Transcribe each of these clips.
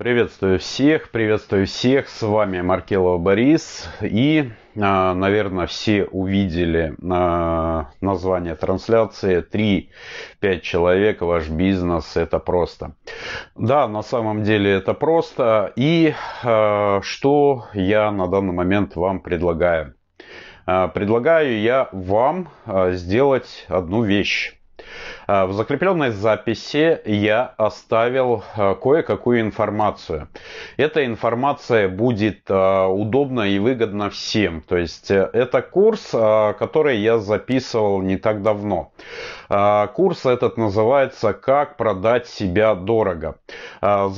Приветствую всех, приветствую всех, с вами Маркелова Борис. И, а, наверное, все увидели а, название трансляции «3-5 человек, ваш бизнес – это просто». Да, на самом деле это просто. И а, что я на данный момент вам предлагаю? Предлагаю я вам сделать одну вещь. А, в закрепленной записи я оставил а, кое-какую информацию. Эта информация будет а, удобна и выгодна всем. То есть э, это курс, который я записывал не так давно. Курс этот называется «Как продать себя дорого». Э,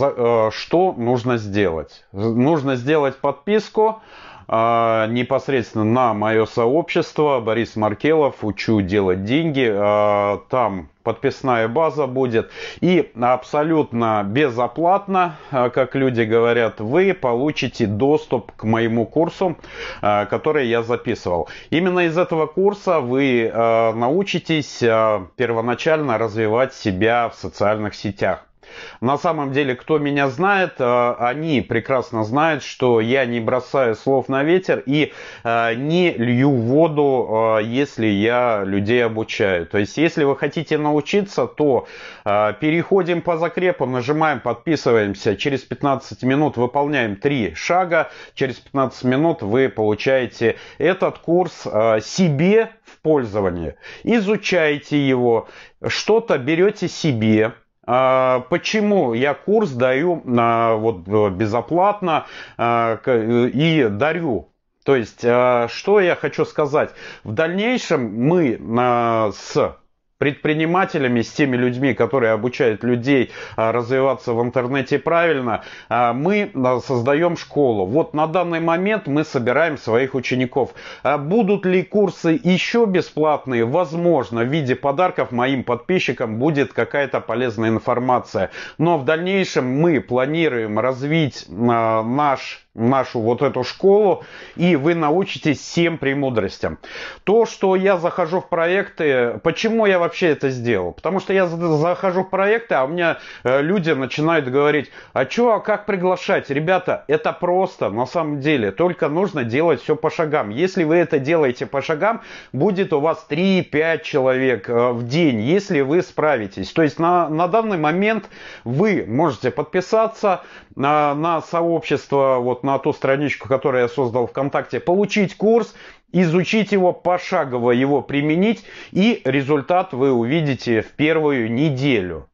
что нужно сделать? Нужно сделать подписку а, непосредственно на мое сообщество Борис Маркелов «Учу делать деньги». А, там подписная база будет. И абсолютно безоплатно, а, как люди говорят, вы получите доступ к моему курсу, который я записывал. Именно из этого курса вы научитесь первоначально развивать себя в социальных сетях. На самом деле, кто меня знает, э, они прекрасно знают, что я не бросаю слов на ветер и э, не лью воду, э, если я людей обучаю. То есть, если вы хотите научиться, то переходим по закрепам, нажимаем, подписываемся. Через 15 минут выполняем 3 шага. Через 15 минут вы получаете этот курс себе в пользование. Изучайте его, что-то берете себе, а, почему я курс даю а, вот, э, безоплатно а, и дарю то есть, что я хочу сказать? В дальнейшем мы с предпринимателями, с теми людьми, которые обучают людей а, развиваться в интернете правильно, а, мы а, создаем школу. Вот на данный момент мы собираем своих учеников. Будут ли курсы еще бесплатные? Возможно, в виде подарков моим подписчикам будет какая-то полезная информация. Но в дальнейшем мы планируем развить наш нашу вот эту школу, и вы научитесь всем премудростям. То, что я захожу в проекты, почему я вообще это сделал? Потому что я захожу в проекты, а у меня э, люди начинают говорить, а что, а как приглашать? Ребята, это просто, на самом деле, только нужно делать все по шагам. Если вы это делаете по шагам, будет у вас 3-5 человек э, в день, если вы справитесь. То есть на, на данный момент вы можете подписаться на, э, на сообщество вот на ту страничку, которую я создал ВКонтакте, получить курс, изучить его, пошагово его применить, и результат вы увидите в первую неделю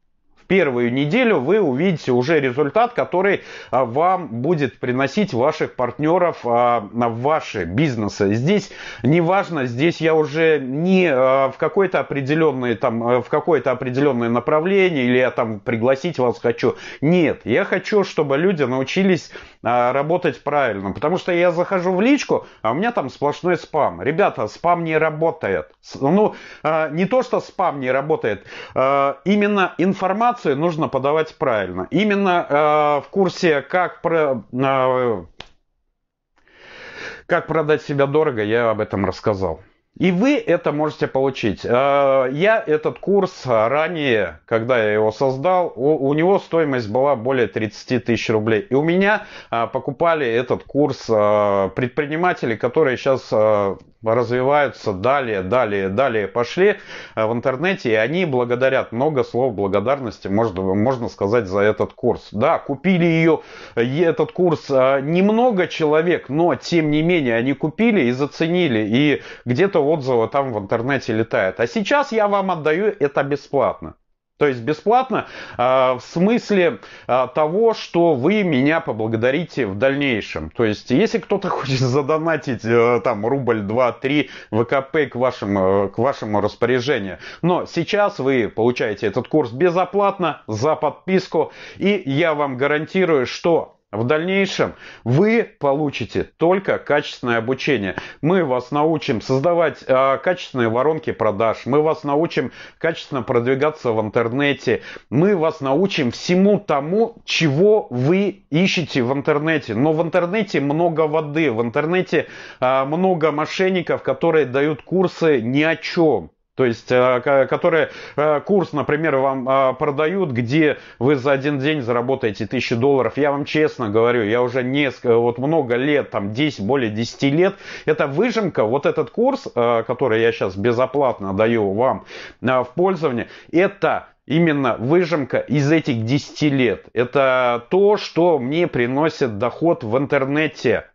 первую неделю вы увидите уже результат, который а, вам будет приносить ваших партнеров а, на ваши бизнесы. Здесь не важно, здесь я уже не а, в какое то определенное там, в какое-то определенное направление или я там пригласить вас хочу. Нет, я хочу, чтобы люди научились работать правильно, потому что я захожу в личку, а у меня там сплошной спам. Ребята, спам не работает. Ну, не то, что спам не работает, именно информация информацию нужно подавать правильно. Именно э, в курсе, как, про, э, как продать себя дорого, я об этом рассказал. И вы это можете получить. Э, я этот курс ранее, когда я его создал, у него стоимость была более 30 тысяч рублей. И у меня э, покупали этот курс э, предприниматели, которые сейчас развиваются далее, далее, далее пошли э, в интернете, и они благодарят. Много слов благодарности можно, можно сказать за этот курс. Да, купили ее, этот курс э, немного человек, но тем не менее они купили и заценили, и где-то отзывы там в интернете летают. А сейчас я вам отдаю это бесплатно. То есть бесплатно э, в смысле э, того, что вы меня поблагодарите в дальнейшем. То есть если кто-то хочет задонатить э, там рубль, два, три ВКП к, вашим, э, к вашему распоряжению. Но сейчас вы получаете этот курс безоплатно за подписку. И я вам гарантирую, что а в дальнейшем вы получите только качественное обучение. Мы вас научим создавать э, качественные воронки продаж, мы вас научим качественно продвигаться в интернете, мы вас научим всему тому, чего вы ищете в интернете. Но в интернете много воды, в интернете э, много мошенников, которые дают курсы ни о чем. То есть, э, которые э, курс, например, вам э, продают, где вы за один день заработаете тысячу долларов. Я вам честно говорю, я уже несколько, вот много лет, там 10, более 10 лет, это выжимка, вот этот курс, который я сейчас безоплатно даю вам в пользование, это именно выжимка из этих 10 лет. Это то, что мне приносит доход в интернете.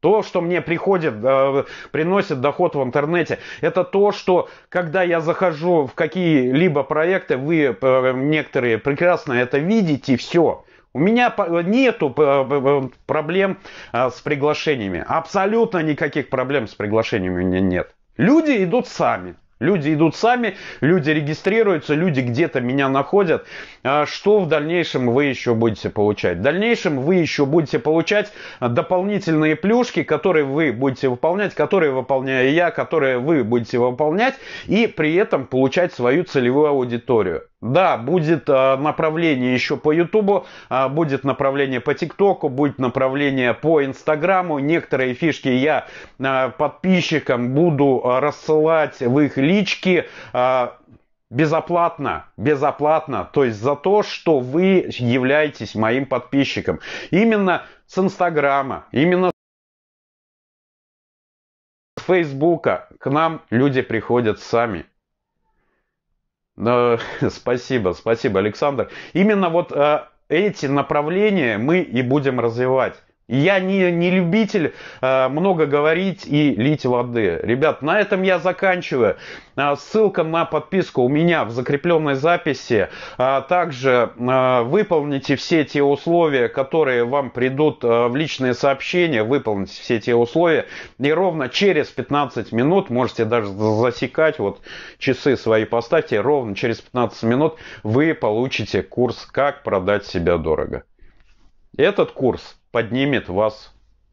То, что мне приходит, э, приносит доход в интернете, это то, что когда я захожу в какие-либо проекты, вы э, некоторые прекрасно это видите, все. У меня нету э, э, э, проблем с приглашениями. Абсолютно никаких проблем с приглашениями у меня нет. Люди идут сами. Люди идут сами, люди регистрируются, люди где-то меня находят. А что в дальнейшем вы еще будете получать? В дальнейшем вы еще будете получать дополнительные плюшки, которые вы будете выполнять, которые выполняю я, которые вы будете выполнять, и при этом получать свою целевую аудиторию. Да, будет э, направление еще по Ютубу, э, будет направление по ТикТоку, будет направление по Инстаграму. Некоторые фишки я э, подписчикам буду рассылать в их лички. Э, Безоплатно, безоплатно, то есть за то, что вы являетесь моим подписчиком. Именно с Инстаграма, именно с Фейсбука к нам люди приходят сами. Спасибо, спасибо, Александр. Именно вот э, эти направления мы и будем развивать. Я не, не любитель э, много говорить и лить воды. Ребят, на этом я заканчиваю. Э, ссылка на подписку у меня в закрепленной записи. Э, также э, выполните все те условия, которые вам придут э, в личные сообщения. Выполните все те условия. И ровно через 15 минут, можете даже засекать, вот часы свои поставьте, ровно через 15 минут вы получите курс «Как продать себя дорого». Этот курс поднимет вас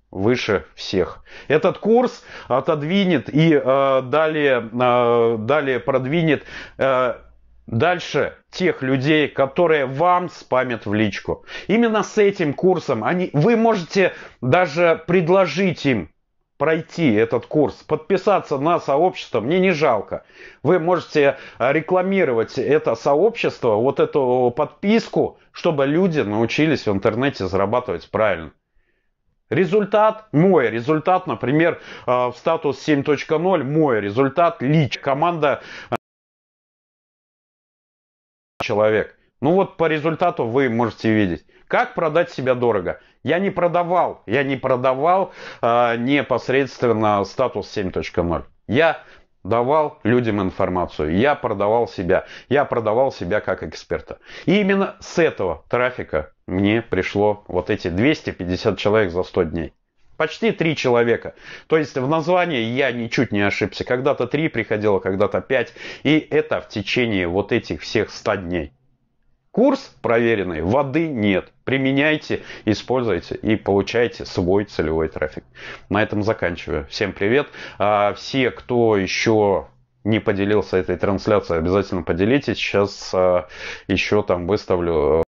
выше всех. Этот курс отодвинет и э, далее, э, далее продвинет э, дальше тех людей, которые вам спамят в личку. Именно с этим курсом они, вы можете даже предложить им пройти этот курс, подписаться на сообщество, мне не жалко. Вы можете э, рекламировать это сообщество, вот эту подписку, чтобы люди научились в интернете зарабатывать правильно. Результат мой. Результат, например, э, в статус 7.0 мой. Результат лич. Команда э, человек. Ну вот по результату вы можете видеть. Как продать себя дорого? Я не продавал, я не продавал э, непосредственно статус 7.0. Я давал людям информацию, я продавал себя, я продавал себя как эксперта. И именно с этого трафика мне пришло вот эти 250 человек за 100 дней. Почти три человека. То есть в названии я ничуть не ошибся. Когда-то три приходило, когда-то пять. И это в течение вот этих всех 100 дней. Курс проверенный, воды нет. Применяйте, используйте и получайте свой целевой трафик. На этом заканчиваю. Всем привет. А все, кто еще не поделился этой трансляцией, обязательно поделитесь. Сейчас а, еще там выставлю э,